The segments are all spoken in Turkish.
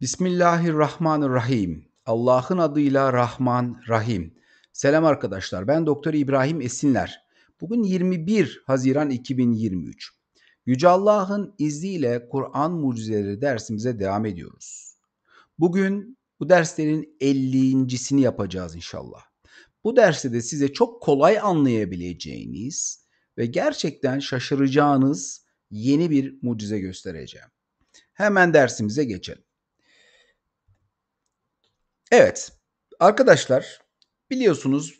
Bismillahirrahmanirrahim. Allah'ın adıyla Rahman Rahim. Selam arkadaşlar. Ben Doktor İbrahim Esinler. Bugün 21 Haziran 2023. Yüce Allah'ın izniyle Kur'an mucizeleri dersimize devam ediyoruz. Bugün bu derslerin 50.sini yapacağız inşallah. Bu derste de size çok kolay anlayabileceğiniz ve gerçekten şaşıracağınız yeni bir mucize göstereceğim. Hemen dersimize geçelim. Evet. Arkadaşlar biliyorsunuz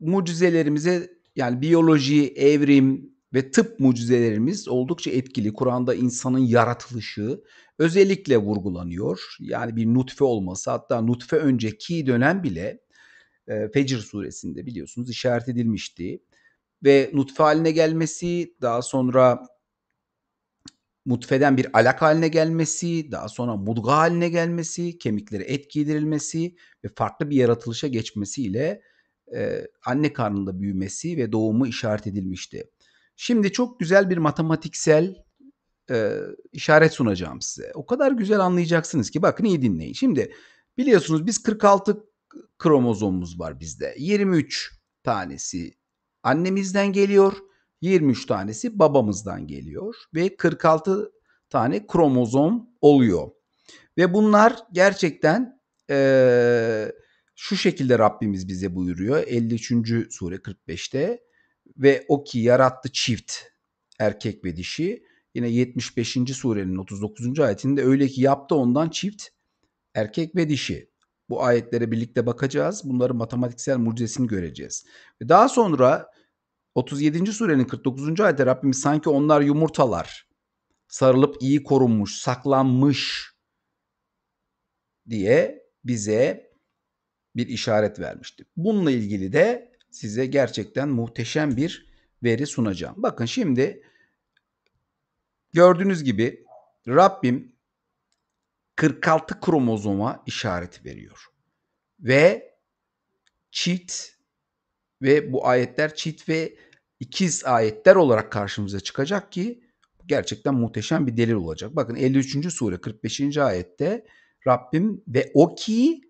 mucizelerimize yani biyoloji, evrim ve tıp mucizelerimiz oldukça etkili. Kur'an'da insanın yaratılışı özellikle vurgulanıyor. Yani bir nutfe olması hatta nutfe önceki dönem bile e, Fecr suresinde biliyorsunuz işaret edilmişti. Ve nutfe haline gelmesi daha sonra mutfeden bir alak haline gelmesi, daha sonra mudga haline gelmesi, kemiklere et giydirilmesi ve farklı bir yaratılışa geçmesiyle e, anne karnında büyümesi ve doğumu işaret edilmişti. Şimdi çok güzel bir matematiksel e, işaret sunacağım size. O kadar güzel anlayacaksınız ki bakın iyi dinleyin. Şimdi biliyorsunuz biz 46 kromozomumuz var bizde. 23 tanesi annemizden geliyor. 23 tanesi babamızdan geliyor ve 46 tane kromozom oluyor. Ve bunlar gerçekten e, şu şekilde Rabbimiz bize buyuruyor 53. sure 45'te ve o ki yarattı çift erkek ve dişi. Yine 75. surenin 39. ayetinde öyle ki yaptı ondan çift erkek ve dişi. Bu ayetlere birlikte bakacağız. Bunların matematiksel mucizesini göreceğiz. Ve daha sonra 37. surenin 49. ayette Rabbimiz sanki onlar yumurtalar sarılıp iyi korunmuş, saklanmış diye bize bir işaret vermişti. Bununla ilgili de size gerçekten muhteşem bir veri sunacağım. Bakın şimdi gördüğünüz gibi Rabbim 46 kromozoma işaret veriyor. Ve çift ve bu ayetler çift ve ikiz ayetler olarak karşımıza çıkacak ki gerçekten muhteşem bir delil olacak. Bakın 53. sure 45. ayette Rabbim ve o ki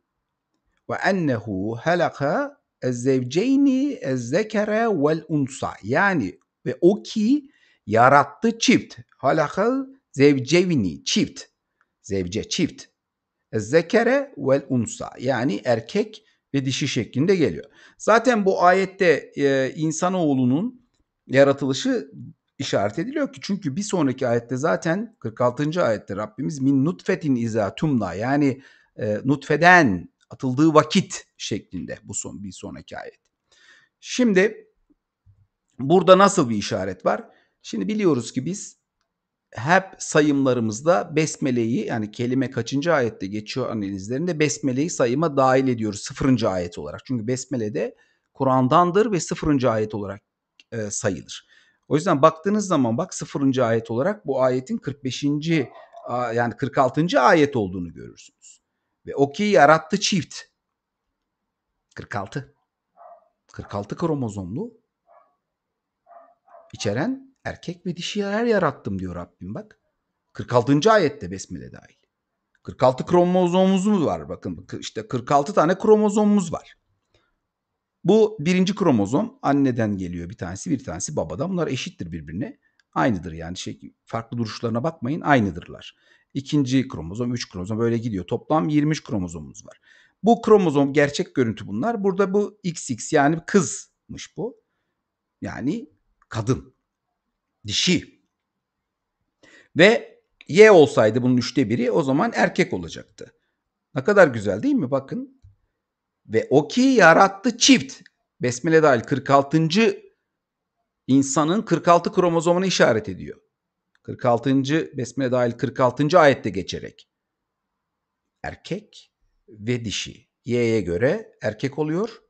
ve ennehu halaka ezzevceyni ezzekere vel unsa yani ve o ki yarattı çift halaka zevcevini çift zevce çift zekere vel unsa yani erkek ve dişi şeklinde geliyor. Zaten bu ayette e, insanoğlunun yaratılışı işaret ediliyor ki çünkü bir sonraki ayette zaten 46. ayette Rabbimiz min nutfetin iza tumna yani e, nutfeden atıldığı vakit şeklinde bu son bir sonraki ayet. Şimdi burada nasıl bir işaret var? Şimdi biliyoruz ki biz hep sayımlarımızda besmeleyi yani kelime kaçıncı ayette geçiyor analizlerinde besmeleyi sayıma dahil ediyoruz sıfırıncı ayet olarak. Çünkü besmele de Kur'an'dandır ve sıfırıncı ayet olarak e, sayılır. O yüzden baktığınız zaman bak sıfırıncı ayet olarak bu ayetin 45. yani 46. ayet olduğunu görürsünüz. Ve o ki yarattı çift. 46. 46 kromozomlu içeren Erkek ve dişi yer yarattım diyor Rabbim bak. 46. ayette besmele dahil. 46 kromozomumuz var bakın işte 46 tane kromozomumuz var. Bu birinci kromozom anneden geliyor bir tanesi bir tanesi babadan. Bunlar eşittir birbirine. Aynıdır yani şey farklı duruşlarına bakmayın aynıdırlar. İkinci kromozom, üç kromozom böyle gidiyor. Toplam 23 kromozomumuz var. Bu kromozom gerçek görüntü bunlar. Burada bu XX yani kızmış bu. Yani kadın dişi. Ve Y olsaydı bunun üçte biri o zaman erkek olacaktı. Ne kadar güzel değil mi? Bakın. Ve o ki yarattı çift. Besmele dahil 46. insanın 46 kromozomunu işaret ediyor. 46. Besmele dahil 46. ayette geçerek. Erkek ve dişi. Y'ye göre erkek oluyor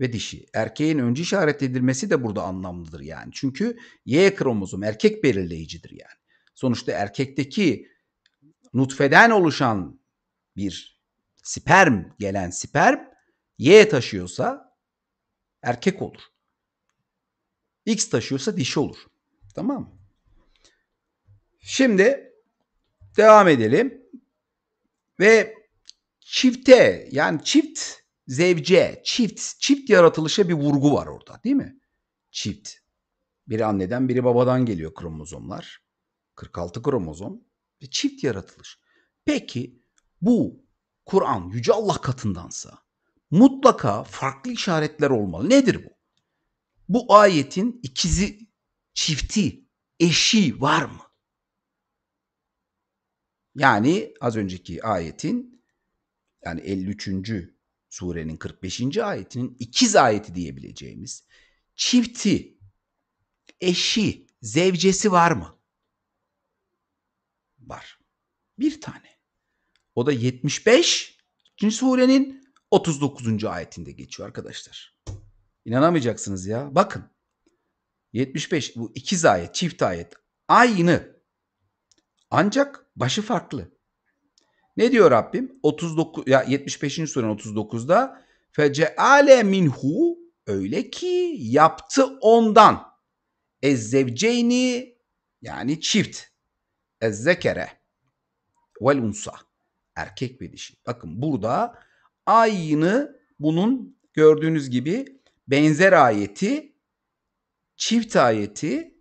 ve dişi. Erkeğin önce işaret edilmesi de burada anlamlıdır yani. Çünkü Y kromozom erkek belirleyicidir yani. Sonuçta erkekteki nutfeden oluşan bir sperm gelen sperm Y taşıyorsa erkek olur. X taşıyorsa dişi olur. Tamam mı? Şimdi devam edelim. Ve çifte yani çift zevce, çift, çift yaratılışa bir vurgu var orada değil mi? Çift. Biri anneden biri babadan geliyor kromozomlar. 46 kromozom ve çift yaratılış. Peki bu Kur'an yüce Allah katındansa mutlaka farklı işaretler olmalı. Nedir bu? Bu ayetin ikizi, çifti, eşi var mı? Yani az önceki ayetin yani 53 surenin 45. ayetinin ikiz ayeti diyebileceğimiz çifti, eşi, zevcesi var mı? Var. Bir tane. O da 75. surenin 39. ayetinde geçiyor arkadaşlar. İnanamayacaksınız ya. Bakın. 75 bu ikiz ayet, çift ayet aynı. Ancak başı farklı. Ne diyor Rabbim? 39 ya 75. surenin 39'da feceale minhu öyle ki yaptı ondan ezzevceyni yani çift ezzekere vel unsa erkek ve dişi. Bakın burada aynı bunun gördüğünüz gibi benzer ayeti çift ayeti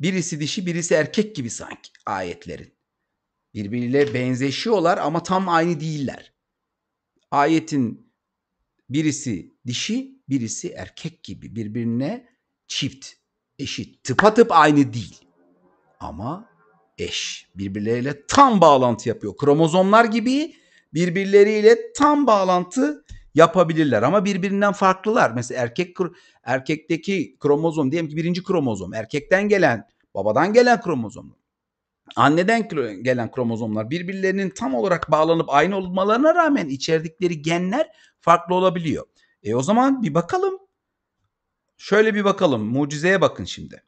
birisi dişi birisi erkek gibi sanki ayetlerin. Birbiriyle benzeşiyorlar ama tam aynı değiller. Ayetin birisi dişi, birisi erkek gibi birbirine çift, eşit, tıpatıp aynı değil. Ama eş. Birbirleriyle tam bağlantı yapıyor. Kromozomlar gibi birbirleriyle tam bağlantı yapabilirler ama birbirinden farklılar. Mesela erkek erkekteki kromozom diyelim ki birinci kromozom erkekten gelen babadan gelen kromozom. Anneden gelen kromozomlar birbirlerinin tam olarak bağlanıp aynı olmalarına rağmen içerdikleri genler farklı olabiliyor. E o zaman bir bakalım. Şöyle bir bakalım. Mucizeye bakın şimdi.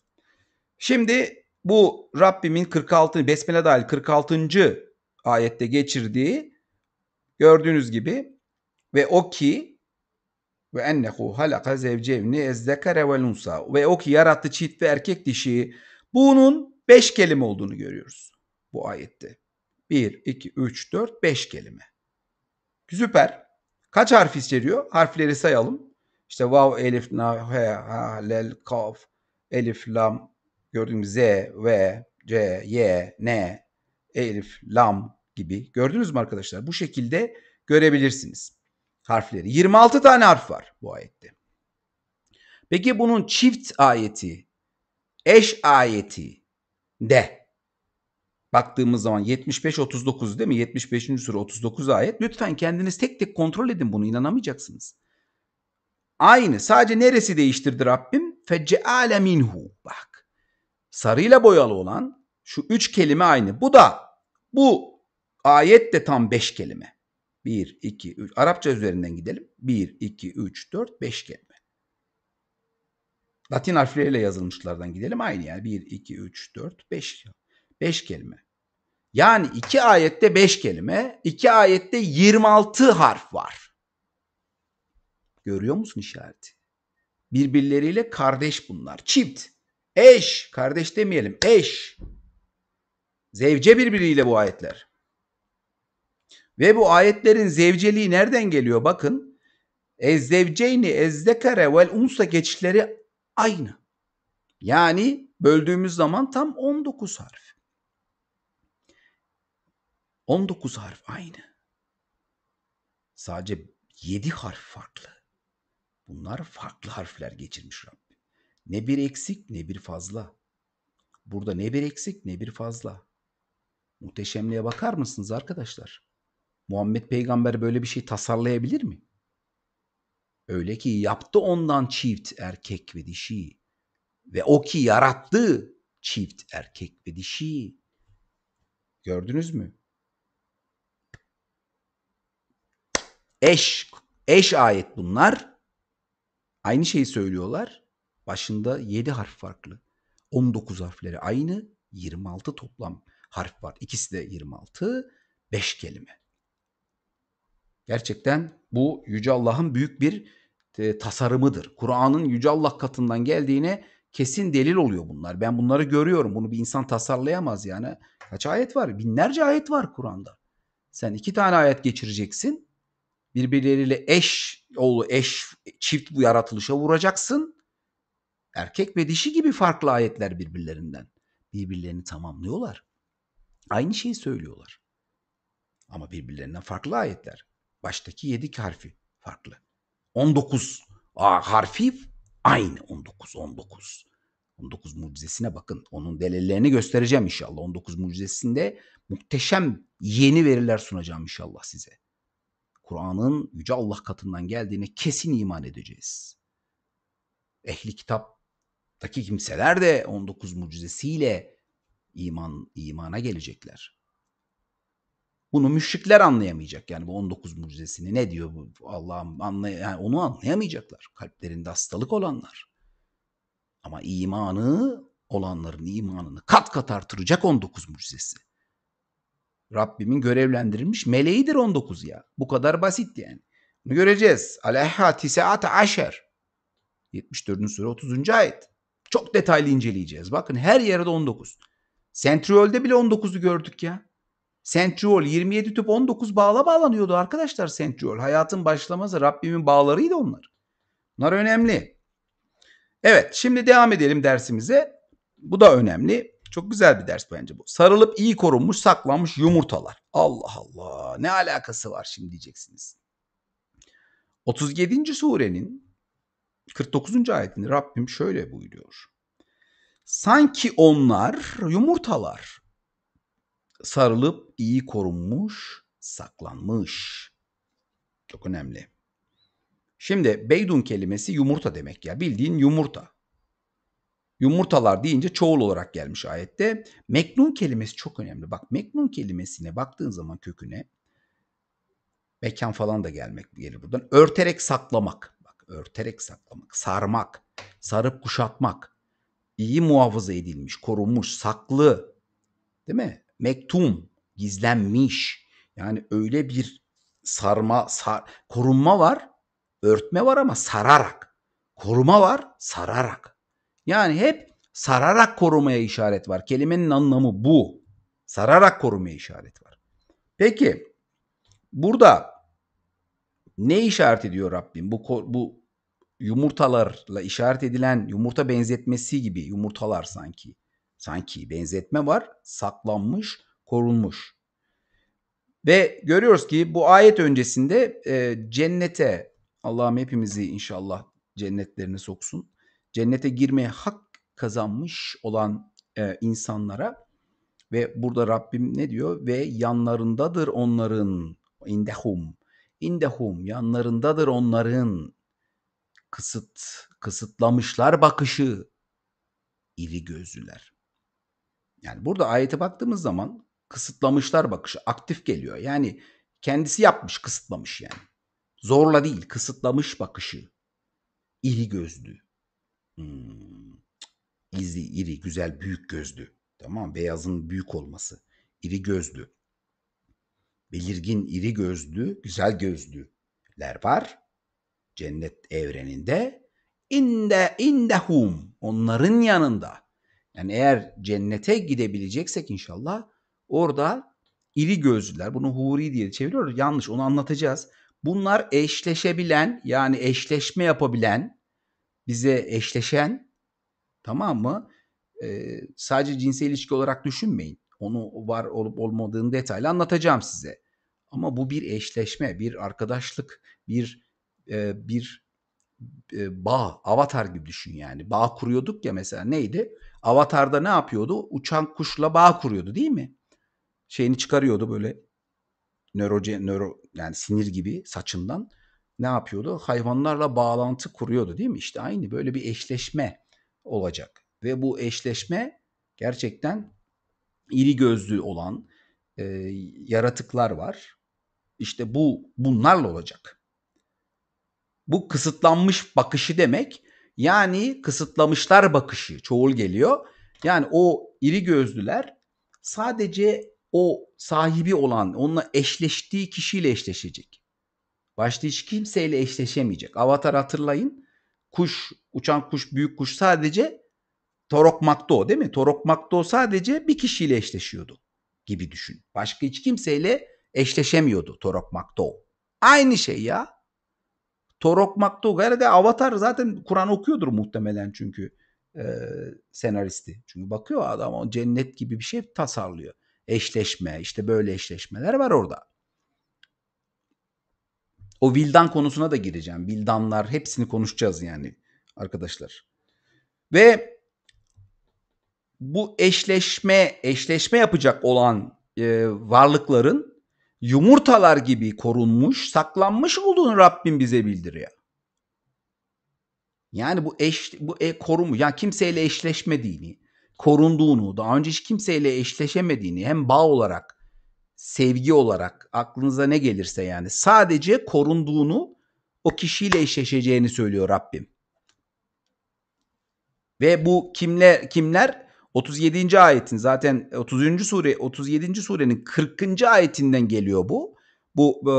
Şimdi bu Rabbimin 46. Besmele dahil 46. ayette geçirdiği gördüğünüz gibi ve o ki ve ennehu halaka zevcevni ezzekere vel unsa ve o ki yarattı çift ve erkek dişi. Bunun 5 kelime olduğunu görüyoruz bu ayette. 1, 2, 3, 4, 5 kelime. Süper. Kaç harf içeriyor? Harfleri sayalım. İşte vav, elif, na, he, ha, lel, kaf, elif, lam, gördüğünüz z, v, c, y, n, elif, lam gibi. Gördünüz mü arkadaşlar? Bu şekilde görebilirsiniz harfleri. 26 tane harf var bu ayette. Peki bunun çift ayeti, eş ayeti, de baktığımız zaman 75-39 değil mi? 75. sure 39 ayet. Lütfen kendiniz tek tek kontrol edin bunu inanamayacaksınız. Aynı sadece neresi değiştirdi Rabbim? Feceale minhu bak. Sarıyla boyalı olan şu üç kelime aynı. Bu da bu ayet de tam beş kelime. Bir, iki, üç. Arapça üzerinden gidelim. Bir, iki, üç, dört, beş kelime. Latin harfleriyle yazılmışlardan gidelim. Aynı yani 1, 2, 3, 4, 5. 5 kelime. Yani iki ayette 5 kelime, iki ayette 26 harf var. Görüyor musun işareti? Birbirleriyle kardeş bunlar. Çift. Eş. Kardeş demeyelim. Eş. Zevce birbiriyle bu ayetler. Ve bu ayetlerin zevceliği nereden geliyor? Bakın. Ezzevceyni ezzekare vel unsa geçişleri aynı. Yani böldüğümüz zaman tam 19 harf. 19 harf aynı. Sadece 7 harf farklı. Bunlar farklı harfler geçirmiş Rabbim. Ne bir eksik ne bir fazla. Burada ne bir eksik ne bir fazla. Muhteşemliğe bakar mısınız arkadaşlar? Muhammed peygamber böyle bir şey tasarlayabilir mi? Öyle ki yaptı ondan çift erkek ve dişi. Ve o ki yarattı çift erkek ve dişi. Gördünüz mü? Eş, eş ayet bunlar. Aynı şeyi söylüyorlar. Başında 7 harf farklı. 19 harfleri aynı. 26 toplam harf var. İkisi de 26. 5 kelime. Gerçekten bu Yüce Allah'ın büyük bir tasarımıdır. Kur'an'ın Yüce Allah katından geldiğine kesin delil oluyor bunlar. Ben bunları görüyorum. Bunu bir insan tasarlayamaz yani. Kaç ayet var? Binlerce ayet var Kur'an'da. Sen iki tane ayet geçireceksin. Birbirleriyle eş, oğlu eş, çift bu yaratılışa vuracaksın. Erkek ve dişi gibi farklı ayetler birbirlerinden. Birbirlerini tamamlıyorlar. Aynı şeyi söylüyorlar. Ama birbirlerinden farklı ayetler. Baştaki yedi harfi farklı. 19 a, harfi aynı 19 19. 19 mucizesine bakın. Onun delillerini göstereceğim inşallah. 19 mucizesinde muhteşem yeni veriler sunacağım inşallah size. Kur'an'ın yüce Allah katından geldiğine kesin iman edeceğiz. Ehli kitaptaki kimseler de 19 mucizesiyle iman imana gelecekler. Bunu müşrikler anlayamayacak yani bu 19 mucizesini ne diyor bu Allah'ım anlay yani onu anlayamayacaklar. Kalplerinde hastalık olanlar. Ama imanı olanların imanını kat kat artıracak 19 mucizesi. Rabbimin görevlendirilmiş meleğidir 19 ya. Bu kadar basit yani. Bunu göreceğiz. Aleyha tisaat aşer. 74. sure 30. ayet. Çok detaylı inceleyeceğiz. Bakın her yerde 19. Sentriol'de bile 19'u gördük ya. Sentriol 27 tüp 19 bağla bağlanıyordu arkadaşlar sentriol. Hayatın başlaması Rabbimin bağlarıydı onlar. Bunlar önemli. Evet şimdi devam edelim dersimize. Bu da önemli. Çok güzel bir ders bence bu. Sarılıp iyi korunmuş saklanmış yumurtalar. Allah Allah ne alakası var şimdi diyeceksiniz. 37. surenin 49. ayetinde Rabbim şöyle buyuruyor. Sanki onlar yumurtalar sarılıp iyi korunmuş, saklanmış. Çok önemli. Şimdi beydun kelimesi yumurta demek ya. Bildiğin yumurta. Yumurtalar deyince çoğul olarak gelmiş ayette. Meknun kelimesi çok önemli. Bak meknun kelimesine baktığın zaman köküne mekan falan da gelmek gelir buradan. Örterek saklamak. Bak örterek saklamak, sarmak, sarıp kuşatmak. iyi muhafaza edilmiş, korunmuş, saklı. Değil mi? mektum, gizlenmiş. Yani öyle bir sarma, sar, korunma var, örtme var ama sararak. Koruma var, sararak. Yani hep sararak korumaya işaret var. Kelimenin anlamı bu. Sararak korumaya işaret var. Peki burada ne işaret ediyor Rabbim? Bu bu yumurtalarla işaret edilen yumurta benzetmesi gibi yumurtalar sanki. Sanki benzetme var. Saklanmış, korunmuş. Ve görüyoruz ki bu ayet öncesinde e, cennete Allah'ım hepimizi inşallah cennetlerine soksun. Cennete girmeye hak kazanmış olan e, insanlara ve burada Rabbim ne diyor? Ve yanlarındadır onların indehum. indehum, yanlarındadır onların kısıt kısıtlamışlar bakışı iri gözlüler. Yani burada ayete baktığımız zaman kısıtlamışlar bakışı aktif geliyor. Yani kendisi yapmış kısıtlamış yani. Zorla değil kısıtlamış bakışı. İri gözlü. Hmm. İzli, iri, güzel, büyük gözlü. Tamam beyazın büyük olması. İri gözlü. Belirgin iri gözlü, güzel gözlüler var. Cennet evreninde. İnde indehum onların yanında. Yani eğer cennete gidebileceksek inşallah orada iri gözlüler, bunu huri diye çeviriyoruz. Yanlış onu anlatacağız. Bunlar eşleşebilen yani eşleşme yapabilen, bize eşleşen tamam mı? Ee, sadece cinsel ilişki olarak düşünmeyin. Onu var olup olmadığını detaylı anlatacağım size. Ama bu bir eşleşme, bir arkadaşlık, bir e, bir e, bağ, avatar gibi düşün yani. Bağ kuruyorduk ya mesela neydi? Avatar'da ne yapıyordu? Uçan kuşla bağ kuruyordu değil mi? Şeyini çıkarıyordu böyle nöroce, nöro yani sinir gibi saçından ne yapıyordu? Hayvanlarla bağlantı kuruyordu değil mi? İşte aynı böyle bir eşleşme olacak. Ve bu eşleşme gerçekten iri gözlü olan e, yaratıklar var. İşte bu bunlarla olacak. Bu kısıtlanmış bakışı demek yani kısıtlamışlar bakışı çoğul geliyor. Yani o iri gözlüler sadece o sahibi olan, onunla eşleştiği kişiyle eşleşecek. Başta hiç kimseyle eşleşemeyecek. Avatar hatırlayın. Kuş, uçan kuş, büyük kuş sadece Torok Makto değil mi? Torok Makto sadece bir kişiyle eşleşiyordu gibi düşün. Başka hiç kimseyle eşleşemiyordu Torok Makto. Aynı şey ya. Torok Maktogare de Avatar zaten Kur'an okuyordur muhtemelen çünkü e, senaristi. Çünkü bakıyor adam o cennet gibi bir şey tasarlıyor. Eşleşme işte böyle eşleşmeler var orada. O Vildan konusuna da gireceğim. Vildanlar hepsini konuşacağız yani arkadaşlar. Ve bu eşleşme eşleşme yapacak olan e, varlıkların yumurtalar gibi korunmuş, saklanmış olduğunu Rabbim bize bildiriyor. Yani bu eş bu e, korumu yani kimseyle eşleşmediğini, korunduğunu, daha önce hiç kimseyle eşleşemediğini hem bağ olarak, sevgi olarak aklınıza ne gelirse yani sadece korunduğunu, o kişiyle eşleşeceğini söylüyor Rabbim. Ve bu kimler kimler 37. ayetin zaten 30. sure 37. surenin 40. ayetinden geliyor bu. Bu e,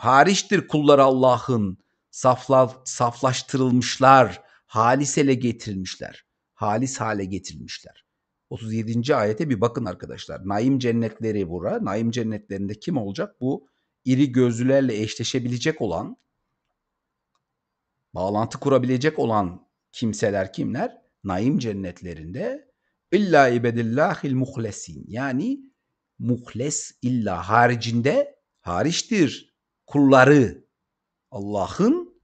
hariçtir kullar Allah'ın safla, saflaştırılmışlar, halisele ele getirilmişler. Halis hale getirilmişler. 37. ayete bir bakın arkadaşlar. Naim cennetleri bura. Naim cennetlerinde kim olacak? Bu iri gözlülerle eşleşebilecek olan, bağlantı kurabilecek olan kimseler kimler? Naim cennetlerinde İlla ibedillahil muhlesin. Yani muhles illa haricinde hariçtir. Kulları Allah'ın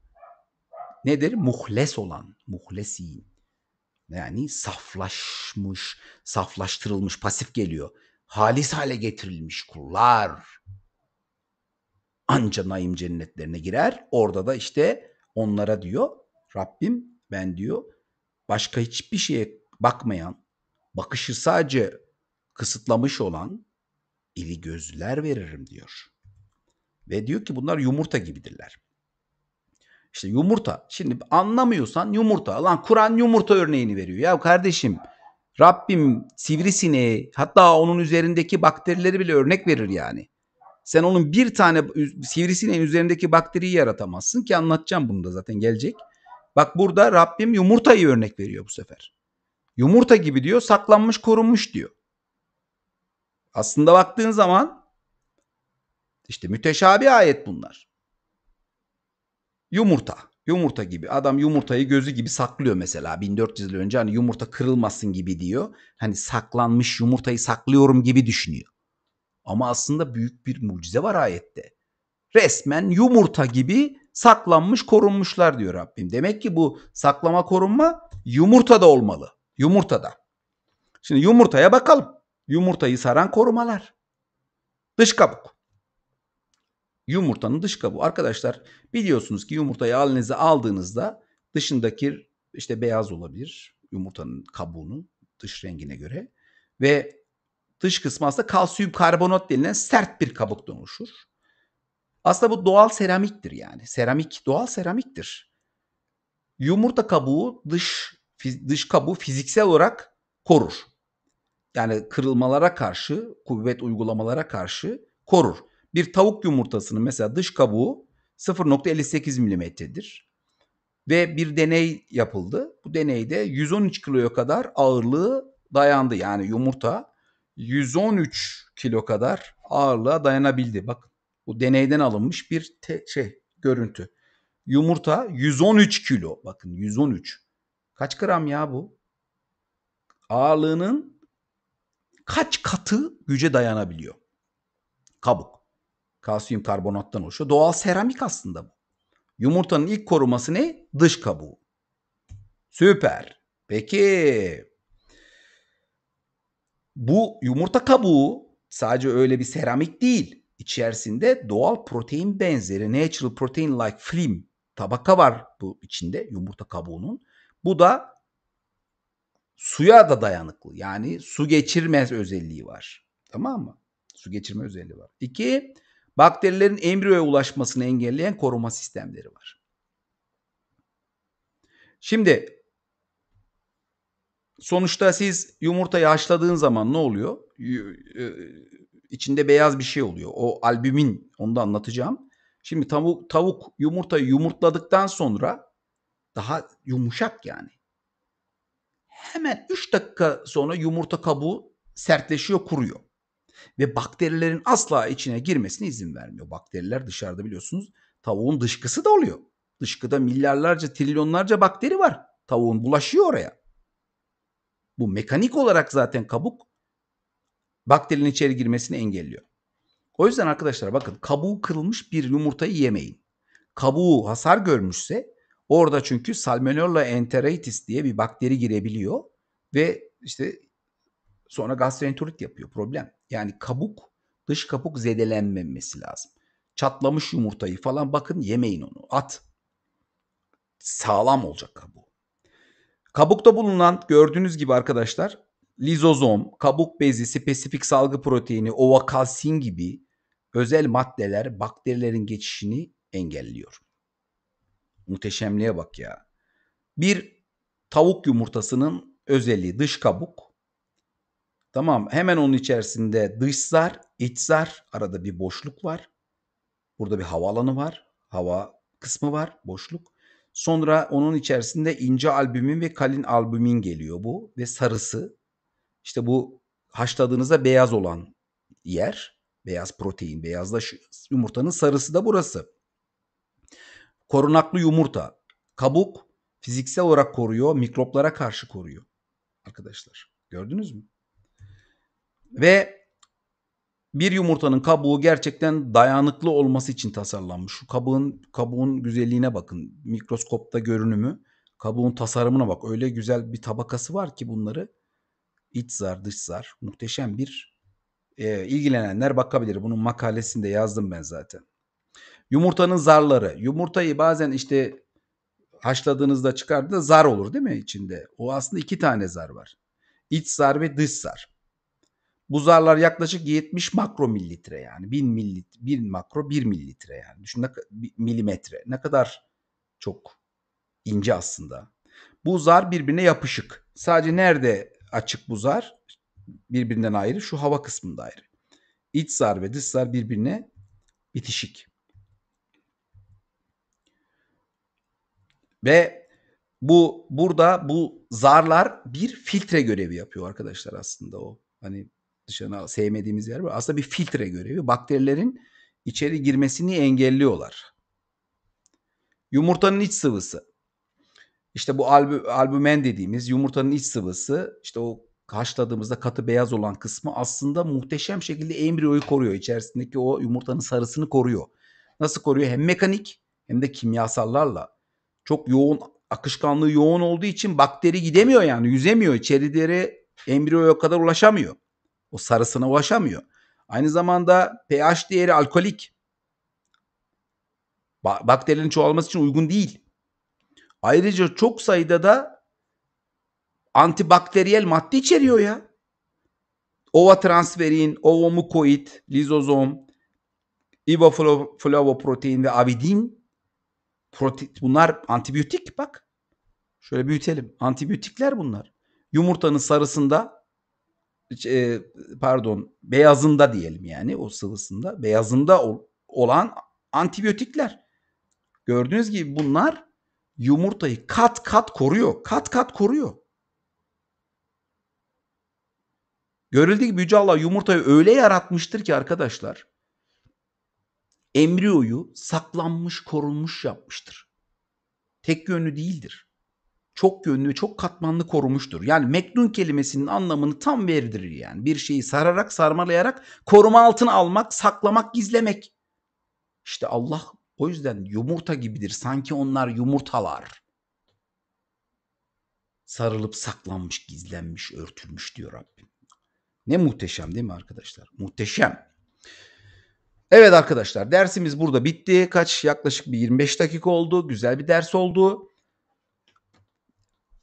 nedir? Muhles olan, muhlesin. Yani saflaşmış, saflaştırılmış, pasif geliyor. Halis hale getirilmiş kullar. Anca naim cennetlerine girer. Orada da işte onlara diyor Rabbim ben diyor başka hiçbir şeye bakmayan, bakışı sadece kısıtlamış olan iri gözler veririm diyor. Ve diyor ki bunlar yumurta gibidirler. İşte yumurta. Şimdi anlamıyorsan yumurta. Lan Kur'an yumurta örneğini veriyor. Ya kardeşim Rabbim sivrisineği hatta onun üzerindeki bakterileri bile örnek verir yani. Sen onun bir tane sivrisineğin üzerindeki bakteriyi yaratamazsın ki anlatacağım bunu da zaten gelecek. Bak burada Rabbim yumurtayı örnek veriyor bu sefer. Yumurta gibi diyor saklanmış korunmuş diyor. Aslında baktığın zaman işte müteşabi ayet bunlar. Yumurta. Yumurta gibi. Adam yumurtayı gözü gibi saklıyor mesela. 1400 yıl önce hani yumurta kırılmasın gibi diyor. Hani saklanmış yumurtayı saklıyorum gibi düşünüyor. Ama aslında büyük bir mucize var ayette. Resmen yumurta gibi saklanmış korunmuşlar diyor Rabbim. Demek ki bu saklama korunma yumurta da olmalı. Yumurtada. Şimdi yumurtaya bakalım. Yumurtayı saran korumalar. Dış kabuk. Yumurtanın dış kabuğu. Arkadaşlar biliyorsunuz ki yumurtayı halinize aldığınızda dışındaki işte beyaz olabilir yumurtanın kabuğunu dış rengine göre ve dış kısmı aslında kalsiyum karbonat denilen sert bir kabuktan oluşur. Aslında bu doğal seramiktir yani. Seramik doğal seramiktir. Yumurta kabuğu dış dış kabuğu fiziksel olarak korur. Yani kırılmalara karşı, kuvvet uygulamalara karşı korur. Bir tavuk yumurtasının mesela dış kabuğu 0.58 milimetredir. Ve bir deney yapıldı. Bu deneyde 113 kiloya kadar ağırlığı dayandı. Yani yumurta 113 kilo kadar ağırlığa dayanabildi. Bak bu deneyden alınmış bir te- şey görüntü. Yumurta 113 kilo. Bakın 113. Kaç gram ya bu? Ağırlığının kaç katı güce dayanabiliyor? Kabuk. Kalsiyum karbonattan oluşuyor. Doğal seramik aslında bu. Yumurtanın ilk koruması ne? Dış kabuğu. Süper. Peki. Bu yumurta kabuğu sadece öyle bir seramik değil. İçerisinde doğal protein benzeri natural protein like film tabaka var bu içinde yumurta kabuğunun. Bu da suya da dayanıklı. Yani su geçirmez özelliği var. Tamam mı? Su geçirme özelliği var. İki, bakterilerin embriyoya ulaşmasını engelleyen koruma sistemleri var. Şimdi sonuçta siz yumurtayı haşladığın zaman ne oluyor? E, içinde beyaz bir şey oluyor. O albümin onu da anlatacağım. Şimdi tavuk, tavuk yumurtayı yumurtladıktan sonra daha yumuşak yani. Hemen 3 dakika sonra yumurta kabuğu sertleşiyor, kuruyor. Ve bakterilerin asla içine girmesine izin vermiyor. Bakteriler dışarıda biliyorsunuz tavuğun dışkısı da oluyor. Dışkıda milyarlarca, trilyonlarca bakteri var. Tavuğun bulaşıyor oraya. Bu mekanik olarak zaten kabuk bakterinin içeri girmesini engelliyor. O yüzden arkadaşlar bakın kabuğu kırılmış bir yumurtayı yemeyin. Kabuğu hasar görmüşse Orada çünkü Salmonella enteritis diye bir bakteri girebiliyor ve işte sonra gastroenterit yapıyor problem. Yani kabuk, dış kabuk zedelenmemesi lazım. Çatlamış yumurtayı falan bakın yemeyin onu. At. Sağlam olacak kabuğu. Kabukta bulunan gördüğünüz gibi arkadaşlar lizozom, kabuk bezi, spesifik salgı proteini, ova kalsin gibi özel maddeler bakterilerin geçişini engelliyor. Muhteşemliğe bak ya. Bir tavuk yumurtasının özelliği dış kabuk. Tamam hemen onun içerisinde dış zar, iç zar arada bir boşluk var. Burada bir havaalanı var. Hava kısmı var boşluk. Sonra onun içerisinde ince albümin ve kalin albümin geliyor bu ve sarısı. İşte bu haşladığınızda beyaz olan yer, beyaz protein, beyazlaşıyor. Yumurtanın sarısı da burası. Korunaklı yumurta. Kabuk fiziksel olarak koruyor, mikroplara karşı koruyor. Arkadaşlar gördünüz mü? Ve bir yumurtanın kabuğu gerçekten dayanıklı olması için tasarlanmış. Şu kabuğun kabuğun güzelliğine bakın. Mikroskopta görünümü, kabuğun tasarımına bak. Öyle güzel bir tabakası var ki bunları iç zar, dış zar muhteşem bir e, ilgilenenler bakabilir. Bunun makalesinde yazdım ben zaten. Yumurtanın zarları. Yumurtayı bazen işte haşladığınızda çıkardığında zar olur değil mi içinde? O aslında iki tane zar var. İç zar ve dış zar. Bu zarlar yaklaşık 70 makro mililitre yani. 1000 mililitre, 1 makro 1 mililitre yani. Düşün ne, milimetre. Ne kadar çok ince aslında. Bu zar birbirine yapışık. Sadece nerede açık bu zar? Birbirinden ayrı. Şu hava kısmında ayrı. İç zar ve dış zar birbirine bitişik. Ve bu burada bu zarlar bir filtre görevi yapıyor arkadaşlar aslında o. Hani dışına sevmediğimiz yer var. Aslında bir filtre görevi. Bakterilerin içeri girmesini engelliyorlar. Yumurtanın iç sıvısı. İşte bu albü, albümen dediğimiz yumurtanın iç sıvısı işte o haşladığımızda katı beyaz olan kısmı aslında muhteşem şekilde embriyoyu koruyor. İçerisindeki o yumurtanın sarısını koruyor. Nasıl koruyor? Hem mekanik hem de kimyasallarla çok yoğun akışkanlığı yoğun olduğu için bakteri gidemiyor yani yüzemiyor içerileri embriyoya kadar ulaşamıyor. O sarısına ulaşamıyor. Aynı zamanda pH değeri alkolik. Bakterilerin çoğalması için uygun değil. Ayrıca çok sayıda da antibakteriyel madde içeriyor ya. Ova transferin, ovomukoid, lizozom, ibaflavoprotein ve avidin protein, bunlar antibiyotik bak. Şöyle büyütelim. Antibiyotikler bunlar. Yumurtanın sarısında e, pardon beyazında diyelim yani o sıvısında beyazında ol, olan antibiyotikler. Gördüğünüz gibi bunlar yumurtayı kat kat koruyor. Kat kat koruyor. Görüldüğü gibi Yüce Allah yumurtayı öyle yaratmıştır ki arkadaşlar embriyoyu saklanmış, korunmuş yapmıştır. Tek yönlü değildir. Çok yönlü ve çok katmanlı korumuştur. Yani meknun kelimesinin anlamını tam verdirir yani. Bir şeyi sararak, sarmalayarak koruma altına almak, saklamak, gizlemek. İşte Allah o yüzden yumurta gibidir. Sanki onlar yumurtalar. Sarılıp saklanmış, gizlenmiş, örtülmüş diyor Rabbim. Ne muhteşem değil mi arkadaşlar? Muhteşem. Evet arkadaşlar dersimiz burada bitti. Kaç yaklaşık bir 25 dakika oldu. Güzel bir ders oldu.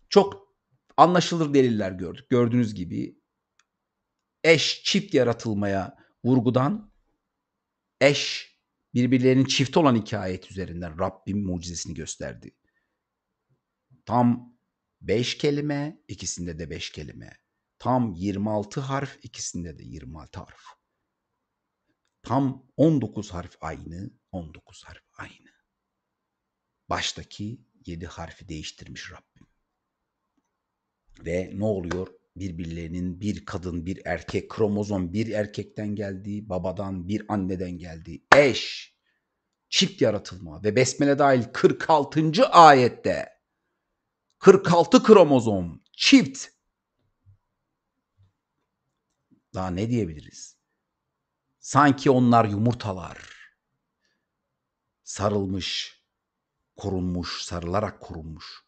Çok anlaşılır deliller gördük. Gördüğünüz gibi eş çift yaratılmaya vurgudan eş birbirlerinin çift olan hikayet üzerinden Rabbim mucizesini gösterdi. Tam 5 kelime ikisinde de 5 kelime. Tam 26 harf ikisinde de 26 harf. Tam 19 harf aynı, 19 harf aynı. Baştaki 7 harfi değiştirmiş Rabbim. Ve ne oluyor? Birbirlerinin bir kadın, bir erkek, kromozom bir erkekten geldiği, babadan, bir anneden geldiği, eş, çift yaratılma ve besmele dahil 46. ayette 46 kromozom, çift. Daha ne diyebiliriz? Sanki onlar yumurtalar. Sarılmış, korunmuş, sarılarak korunmuş.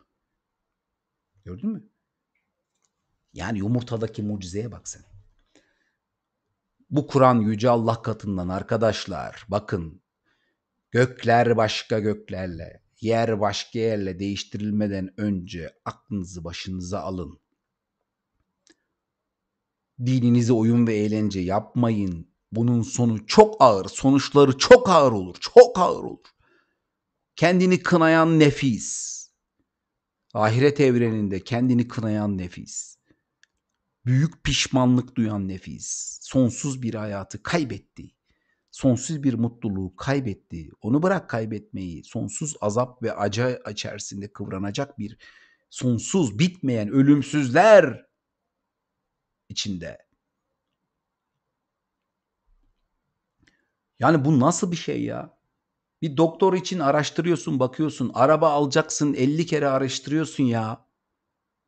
Gördün mü? Yani yumurtadaki mucizeye bak sen. Bu Kur'an yüce Allah katından arkadaşlar. Bakın gökler başka göklerle, yer başka yerle değiştirilmeden önce aklınızı başınıza alın. Dininize oyun ve eğlence yapmayın. Bunun sonu çok ağır, sonuçları çok ağır olur, çok ağır olur. Kendini kınayan nefis. Ahiret evreninde kendini kınayan nefis. Büyük pişmanlık duyan nefis. Sonsuz bir hayatı kaybetti. Sonsuz bir mutluluğu kaybetti. Onu bırak kaybetmeyi. Sonsuz azap ve acı içerisinde kıvranacak bir sonsuz bitmeyen ölümsüzler içinde Yani bu nasıl bir şey ya? Bir doktor için araştırıyorsun, bakıyorsun. Araba alacaksın, 50 kere araştırıyorsun ya.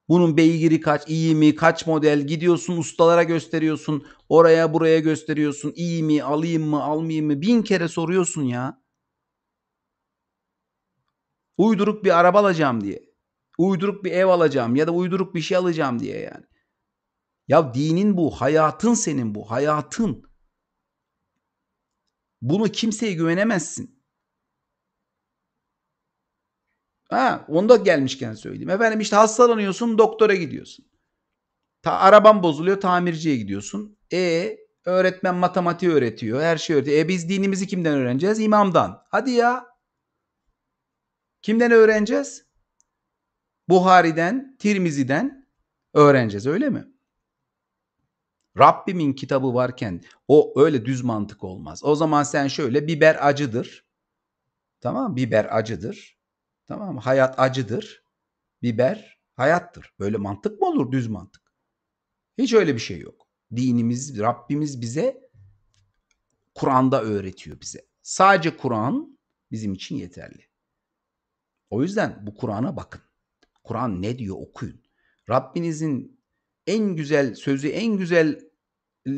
Bunun beygiri kaç, iyi mi, kaç model gidiyorsun, ustalara gösteriyorsun. Oraya buraya gösteriyorsun. iyi mi, alayım mı, almayayım mı? Bin kere soruyorsun ya. Uyduruk bir araba alacağım diye. Uyduruk bir ev alacağım ya da uyduruk bir şey alacağım diye yani. Ya dinin bu, hayatın senin bu, hayatın. Bunu kimseye güvenemezsin. Ha, onda gelmişken söyleyeyim. Efendim işte hastalanıyorsun doktora gidiyorsun. Ta, araban bozuluyor tamirciye gidiyorsun. E öğretmen matematiği öğretiyor. Her şeyi öğretiyor. E biz dinimizi kimden öğreneceğiz? İmamdan. Hadi ya. Kimden öğreneceğiz? Buhari'den, Tirmizi'den öğreneceğiz öyle mi? Rabbimin kitabı varken o öyle düz mantık olmaz. O zaman sen şöyle biber acıdır. Tamam biber acıdır. Tamam hayat acıdır. Biber hayattır. Böyle mantık mı olur düz mantık? Hiç öyle bir şey yok. Dinimiz, Rabbimiz bize Kur'an'da öğretiyor bize. Sadece Kur'an bizim için yeterli. O yüzden bu Kur'an'a bakın. Kur'an ne diyor okuyun. Rabbinizin en güzel sözü en güzel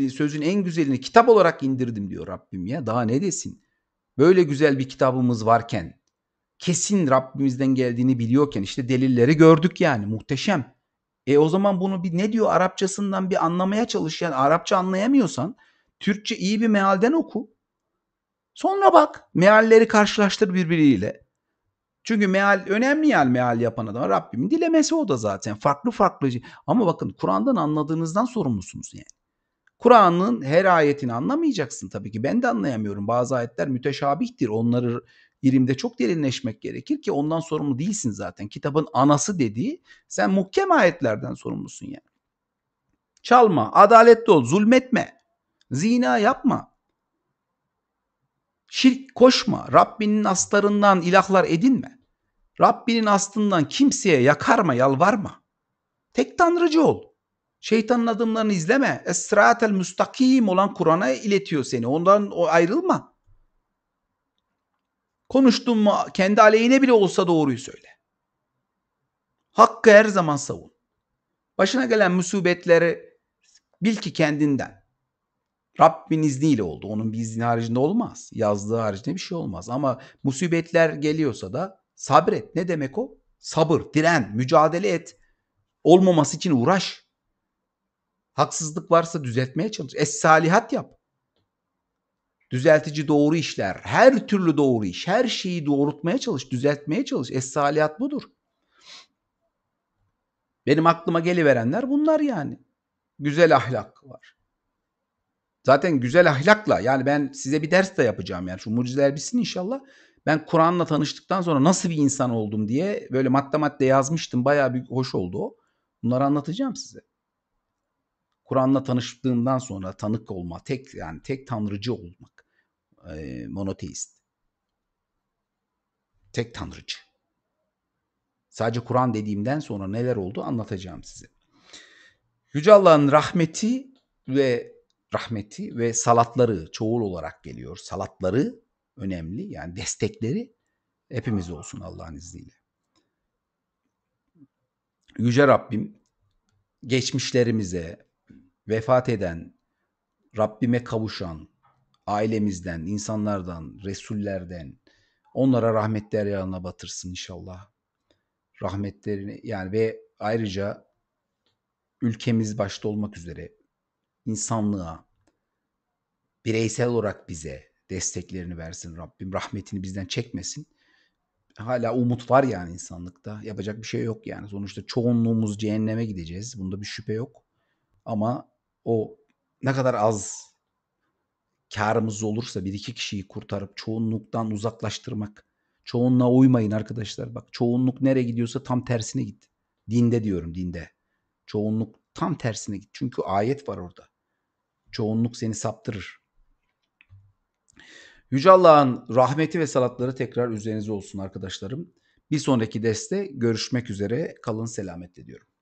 sözün en güzelini kitap olarak indirdim diyor Rabbim ya. Daha ne desin? Böyle güzel bir kitabımız varken kesin Rabbimizden geldiğini biliyorken işte delilleri gördük yani muhteşem. E o zaman bunu bir ne diyor Arapçasından bir anlamaya çalış. Yani Arapça anlayamıyorsan Türkçe iyi bir mealden oku. Sonra bak mealleri karşılaştır birbiriyle. Çünkü meal önemli yani meal yapan adam Rabbimin dilemesi o da zaten. Farklı farklı. Şey. Ama bakın Kur'an'dan anladığınızdan sorumlusunuz yani. Kur'an'ın her ayetini anlamayacaksın tabii ki. Ben de anlayamıyorum. Bazı ayetler müteşabihtir. Onları ilimde çok derinleşmek gerekir ki ondan sorumlu değilsin zaten. Kitabın anası dediği sen muhkem ayetlerden sorumlusun yani. Çalma, adaletli ol, zulmetme, zina yapma. Şirk koşma. Rabbinin aslarından ilahlar edinme. Rabbinin aslından kimseye yakarma, yalvarma. Tek tanrıcı ol. Şeytanın adımlarını izleme. Esratel müstakim olan Kur'an'a iletiyor seni. Ondan ayrılma. Konuştun mu kendi aleyhine bile olsa doğruyu söyle. Hakkı her zaman savun. Başına gelen musibetlere bil ki kendinden. Rabbin izniyle oldu. Onun bir izni haricinde olmaz. Yazdığı haricinde bir şey olmaz. Ama musibetler geliyorsa da sabret. Ne demek o? Sabır, diren, mücadele et. Olmaması için uğraş. Haksızlık varsa düzeltmeye çalış. Es salihat yap. Düzeltici doğru işler, her türlü doğru iş, her şeyi doğrultmaya çalış, düzeltmeye çalış. Es salihat budur. Benim aklıma geliverenler bunlar yani. Güzel ahlak var Zaten güzel ahlakla yani ben size bir ders de yapacağım yani şu mucizeler bitsin inşallah. Ben Kur'an'la tanıştıktan sonra nasıl bir insan oldum diye böyle madde madde yazmıştım. Bayağı bir hoş oldu o. Bunları anlatacağım size. Kur'an'la tanıştığımdan sonra tanık olma, tek yani tek tanrıcı olmak. E, monoteist. Tek tanrıcı. Sadece Kur'an dediğimden sonra neler oldu anlatacağım size. Yüce Allah'ın rahmeti ve rahmeti ve salatları çoğul olarak geliyor. Salatları önemli yani destekleri hepimiz olsun Allah'ın izniyle. Yüce Rabbim geçmişlerimize vefat eden, Rabbime kavuşan ailemizden, insanlardan, resullerden onlara rahmet deryağına batırsın inşallah. Rahmetlerini yani ve ayrıca ülkemiz başta olmak üzere insanlığa, bireysel olarak bize desteklerini versin Rabbim. Rahmetini bizden çekmesin. Hala umut var yani insanlıkta. Yapacak bir şey yok yani. Sonuçta çoğunluğumuz cehenneme gideceğiz. Bunda bir şüphe yok. Ama o ne kadar az karımız olursa bir iki kişiyi kurtarıp çoğunluktan uzaklaştırmak. Çoğunluğa uymayın arkadaşlar. Bak çoğunluk nereye gidiyorsa tam tersine git. Dinde diyorum dinde. Çoğunluk tam tersine git. Çünkü ayet var orada çoğunluk seni saptırır. Yüce Allah'ın rahmeti ve salatları tekrar üzerinize olsun arkadaşlarım. Bir sonraki deste görüşmek üzere. Kalın selametle diyorum.